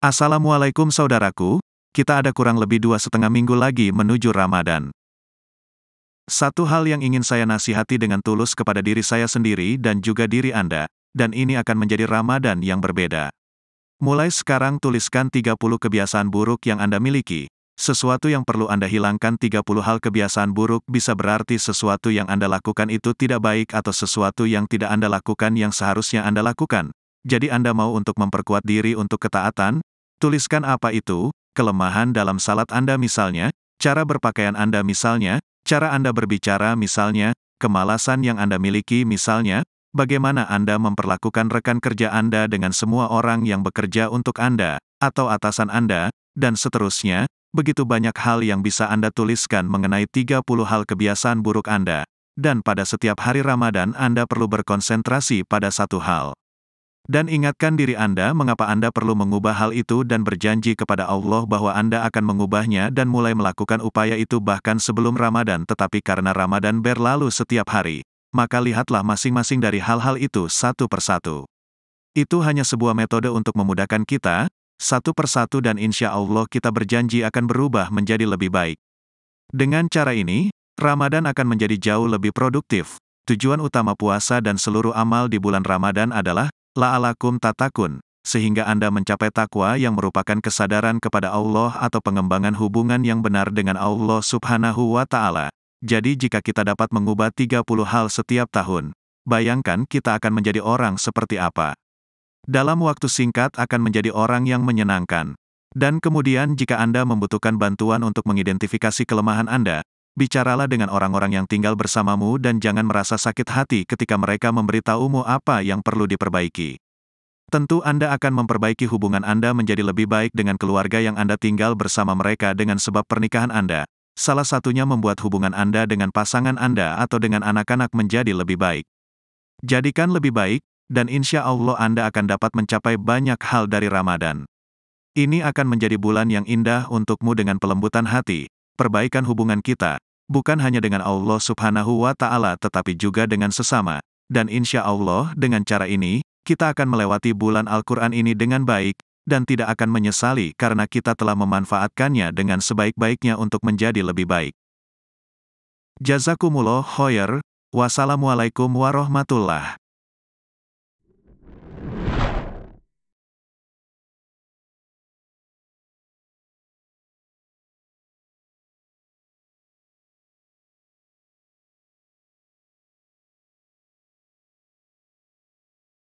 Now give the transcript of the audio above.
Assalamualaikum saudaraku, kita ada kurang lebih dua setengah minggu lagi menuju Ramadan. Satu hal yang ingin saya nasihati dengan tulus kepada diri saya sendiri dan juga diri Anda, dan ini akan menjadi Ramadan yang berbeda. Mulai sekarang tuliskan 30 kebiasaan buruk yang Anda miliki. Sesuatu yang perlu Anda hilangkan 30 hal kebiasaan buruk bisa berarti sesuatu yang Anda lakukan itu tidak baik atau sesuatu yang tidak Anda lakukan yang seharusnya Anda lakukan, jadi Anda mau untuk memperkuat diri untuk ketaatan? Tuliskan apa itu, kelemahan dalam salat Anda misalnya, cara berpakaian Anda misalnya, cara Anda berbicara misalnya, kemalasan yang Anda miliki misalnya, bagaimana Anda memperlakukan rekan kerja Anda dengan semua orang yang bekerja untuk Anda, atau atasan Anda, dan seterusnya, begitu banyak hal yang bisa Anda tuliskan mengenai 30 hal kebiasaan buruk Anda. Dan pada setiap hari Ramadan Anda perlu berkonsentrasi pada satu hal. Dan ingatkan diri Anda mengapa Anda perlu mengubah hal itu dan berjanji kepada Allah bahwa Anda akan mengubahnya dan mulai melakukan upaya itu bahkan sebelum Ramadan tetapi karena Ramadan berlalu setiap hari, maka lihatlah masing-masing dari hal-hal itu satu persatu. Itu hanya sebuah metode untuk memudahkan kita, satu persatu dan insya Allah kita berjanji akan berubah menjadi lebih baik. Dengan cara ini, Ramadan akan menjadi jauh lebih produktif. Tujuan utama puasa dan seluruh amal di bulan Ramadan adalah la'alakum tatakun, sehingga Anda mencapai takwa yang merupakan kesadaran kepada Allah atau pengembangan hubungan yang benar dengan Allah subhanahu wa ta'ala. Jadi jika kita dapat mengubah 30 hal setiap tahun, bayangkan kita akan menjadi orang seperti apa. Dalam waktu singkat akan menjadi orang yang menyenangkan. Dan kemudian jika Anda membutuhkan bantuan untuk mengidentifikasi kelemahan Anda, bicaralah dengan orang-orang yang tinggal bersamamu dan jangan merasa sakit hati ketika mereka memberitahumu apa yang perlu diperbaiki. Tentu Anda akan memperbaiki hubungan Anda menjadi lebih baik dengan keluarga yang Anda tinggal bersama mereka dengan sebab pernikahan Anda. Salah satunya membuat hubungan Anda dengan pasangan Anda atau dengan anak-anak menjadi lebih baik. Jadikan lebih baik, dan insya Allah Anda akan dapat mencapai banyak hal dari Ramadan. Ini akan menjadi bulan yang indah untukmu dengan pelembutan hati, perbaikan hubungan kita, bukan hanya dengan Allah Subhanahu wa Ta'ala, tetapi juga dengan sesama. Dan insya Allah, dengan cara ini, kita akan melewati bulan Al-Quran ini dengan baik, dan tidak akan menyesali karena kita telah memanfaatkannya dengan sebaik-baiknya untuk menjadi lebih baik. Jazakumullah Hoyer, wassalamualaikum warahmatullah